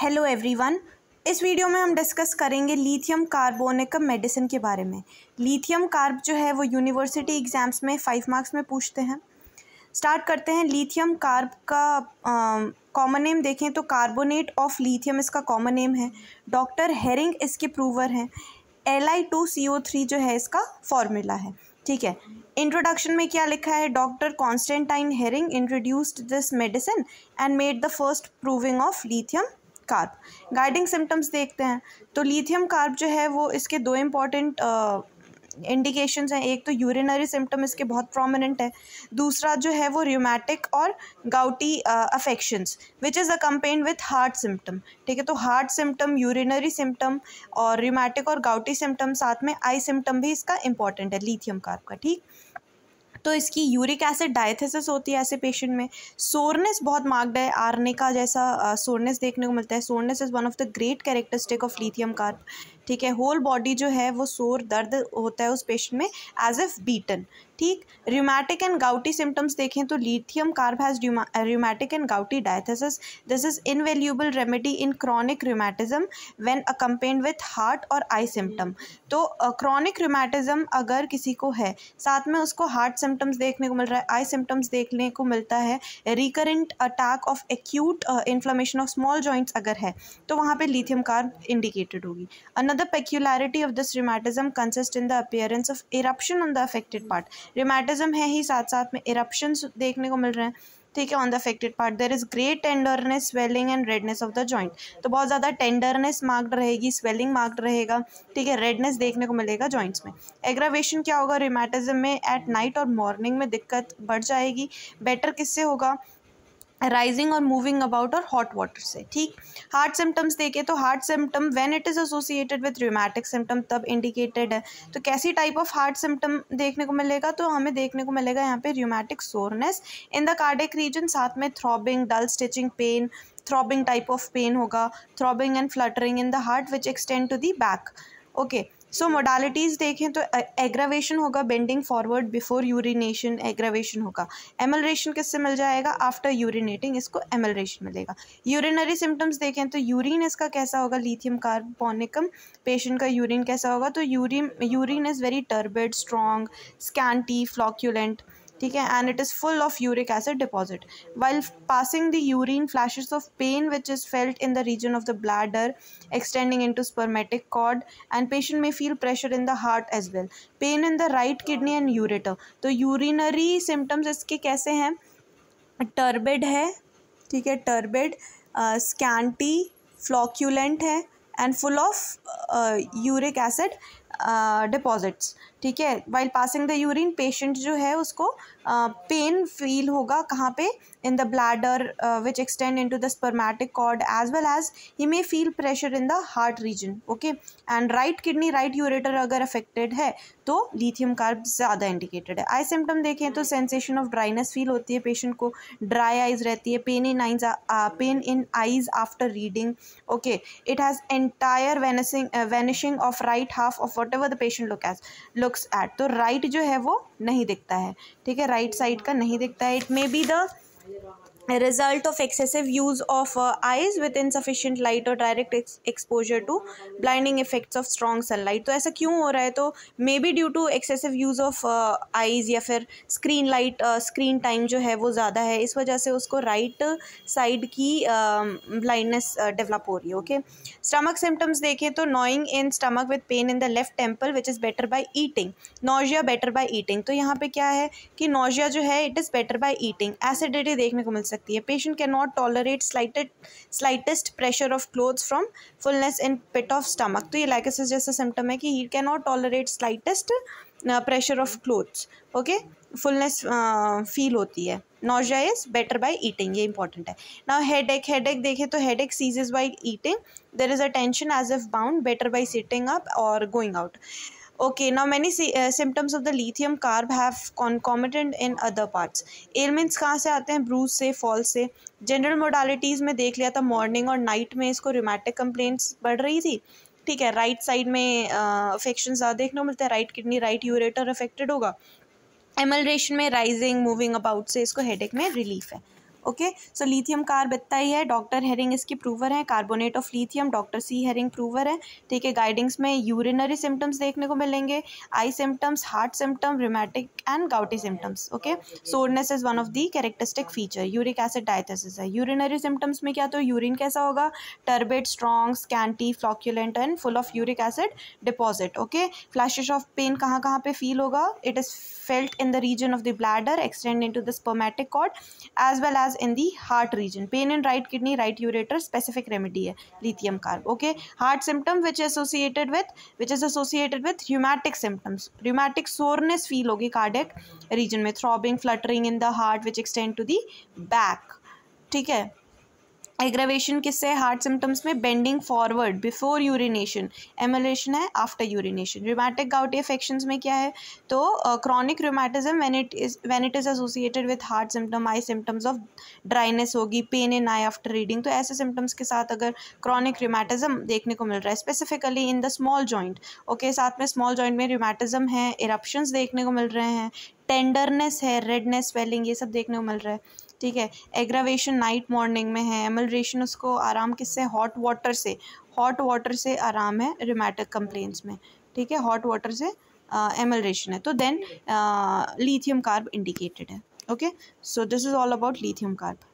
hello everyone इस video में हम डिस्कस करेंगे लिथियम कार्बोनिक मेडिसिन के बारे में लिथियम कार्ब जो है वो यूनिवर्सिटी एग्ज़ाम्स में फाइव मार्क्स में पूछते हैं स्टार्ट करते हैं लिथियम कार्ब का कॉमन नेम देखें तो कार्बोनेट ऑफ लिथियम इसका कॉमन नेम है डॉक्टर हेरिंग इसके प्रूवर हैं L I two C O three जो है इसका फॉर्मूला है ठीक है इंट्रोडक्शन में क्या लिखा है doctor Constantine Hering introduced this medicine and made the first proving of lithium carb guiding symptoms देखते हैं तो लिथियम कार्ब जो है वो इसके दो इम्पॉर्टेंट इंडिकेशंस हैं एक तो यूरिनरी सिम्टम इसके बहुत प्रोमिनेंट है दूसरा जो है वो र्यूमैटिक और gouty affections which is a accompanied with heart symptom ठीक है तो हार्ट सिम्टम यूरिनरी सिम्टम और र्यूमैटिक और गाउटी सिम्टम साथ में आई सिम्टम भी इसका इंपॉर्टेंट है लिथियम कार्ब का ठीक तो इसकी यूरिक एसिड डायथेसिस होती है ऐसे पेशेंट में सोरनेस बहुत मार्क्ड है आरने का जैसा सोरनेस देखने को मिलता है soreness is one of the great characteristic of lithium carb ठीक है होल बॉडी जो है वो सोर दर्द होता है उस पेशेंट में एज ए बीटन ठीक र्यूमैटिक एंड गाउटी सिम्टम्स देखें तो lithium carb has rheumatic and gouty diathesis this is invaluable remedy in chronic rheumatism when accompanied with heart और आई सिम्टम तो क्रॉनिक uh, रिमैटिज्म अगर किसी को है साथ में उसको हार्ट सिम्टम्स देखने को मिल रहा है आई सिम्टम्स देखने को मिलता है recurrent attack of acute inflammation of small joints अगर है तो वहाँ पर लिथियम कार्ब इंडिकेटेड होगी another peculiarity of this rheumatism consist in the appearance of eruption on the affected part rheumatism है ही साथ साथ में इरप्शन देखने को मिल रहे हैं ठीक है on the affected part there is great tenderness swelling and redness of the joint तो बहुत ज़्यादा टेंडरनेस मार्क्ड रहेगी स्वेलिंग मार्क्ड रहेगा ठीक है रेडनेस देखने को मिलेगा जॉइंट्स में एग्रावेशन क्या होगा रिमेटिज्म में एट नाइट और मॉर्निंग में दिक्कत बढ़ जाएगी बेटर किससे होगा राइजिंग और मूविंग अबाउट और हॉट वाटर से ठीक हार्ट सिम्टम्स देखें तो heart symptom when it is associated with rheumatic symptom तब इंडिकेटेड है तो कैसी टाइप ऑफ हार्ट सिम्टम देखने को मिलेगा तो हमें देखने को मिलेगा यहाँ पे rheumatic soreness in the cardiac region साथ में throbbing dull stitching pain throbbing type of pain होगा throbbing and fluttering in the heart which extend to the back okay so modalities देखें तो एग्रावेशन होगा bending forward before urination aggravation होगा amelioration किससे मिल जाएगा after urinating इसको एमलरेशन मिलेगा urinary symptoms देखें तो यूरिन इसका कैसा होगा लिथियम कार्बोनिकम पेशेंट का यूरिन कैसा होगा तो urine urine is very turbid strong scanty flocculent ठीक है and it is full of uric acid deposit while passing the urine flashes of pain which is felt in the region of the bladder extending into spermatic cord and patient में feel pressure in the heart as well pain in the right kidney and ureter तो urinary symptoms इसके कैसे हैं turbid है ठीक है turbid scanty flocculent है and full of uric acid deposits ठीक है while passing the urine patient जो है उसको पेन फील होगा कहाँ पे in the bladder which extend into the spermatic cord as well as he may feel pressure in the heart region okay and right kidney right ureter अगर affected है तो lithium carb ज़्यादा indicated है आई symptom देखें तो sensation of dryness feel होती है patient को ड्राई आइज रहती है pain in eyes pain in eyes after reading okay it has entire vanishing vanishing of right half of whatever the patient look as looks at तो right right जो है वो नहीं दिखता है ठीक है राइट साइड का नहीं दिखता है it may be the result result of excessive use of uh, eyes with insufficient light or direct ex- exposure to blinding effects of strong sunlight तो ऐसा क्यों हो रहा है तो may be due to excessive use of eyes या फिर screen light screen time जो है वो ज़्यादा है इस वजह से उसको राइट right साइड की blindness um, uh, develop uh, हो रही है ओके स्टमक सिम्टम्स देखें तो gnawing in stomach with pain in the left temple which is better by eating nausea better by eating तो यहाँ पर क्या है कि नोजिया जो है it is better by eating acidity देखने को मिल सकती सकती है patient cannot tolerate slighted slightest pressure of clothes from fullness in pit of stomach तो ये लाइकोसिस जैसा सिम्टम है कि he cannot tolerate slightest pressure of clothes okay fullness feel होती है nausea is better by eating ये important है ना हेड एक हेड एक देखें तो headache ceases by eating there is a tension as if bound better by sitting up और going out okay now many symptoms of the lithium carb have concomitant in other parts elements कहाँ से आते हैं Bruges से fall से general modalities में देख लिया था मॉर्निंग और नाइट में इसको रोमैटिक कंप्लेंट्स बढ़ रही थी ठीक है राइट साइड में अफेक्शन uh, ज़्यादा देखने को मिलता है right kidney right ureter affected होगा एमलरेशन में राइजिंग मूविंग अबाउट से इसको हेडेक में रिलीफ है ओके सो लिथियम ही है डॉक्टर हेरिंग इसकी प्रूवर है carbonate of lithium doctor C Hering prover है ठीक है गाइडिंग्स में यूरिनरी सिम्टम्स देखने को मिलेंगे eye symptoms heart symptom rheumatic and gouty symptoms okay soreness is one of the characteristic feature uric acid diathesis है यूरिनरी सिम्टम्स में क्या तो यूरिन कैसा होगा turbid strong scanty flocculent and full of uric acid deposit okay flashes of pain कहाँ कहाँ पे feel होगा it is felt in the region of the bladder extend into the spermatic cord as well as cause in the heart region pain in right kidney right ureter specific remedy है lithium carb okay heart symptom which associated with which is associated with rheumatic symptoms rheumatic soreness feel होगी cardiac region में throbbing fluttering in the heart which extend to the back ठीक है aggravation किससे heart symptoms में bending forward before urination amelioration है after urination rheumatic gouty affection में क्या है तो chronic rheumatism when it is when it is associated with heart symptom eye symptoms of dryness होगी pain in eye after reading तो ऐसे symptoms के साथ अगर क्रॉनिक रोमैटिज्म देखने को मिल रहा है specifically in the small joint okay साथ में स्मॉल जॉइंट में रोमैटिज्म है इरप्शंस देखने को मिल रहे हैं टेंडरनेस है रेडनेस स्वेलिंग ये सब देखने को मिल रहा है ठीक है एग्रावेशन नाइट मॉर्निंग में है एमलरेशन उसको आराम किससे हॉट वाटर से हॉट वाटर से आराम है रोमैटिक कंप्लेंट्स में ठीक है हॉट वाटर से एमलरेशन है तो देन लीथियम कार्ब इंडिकेटेड है okay so this is all about lithium carb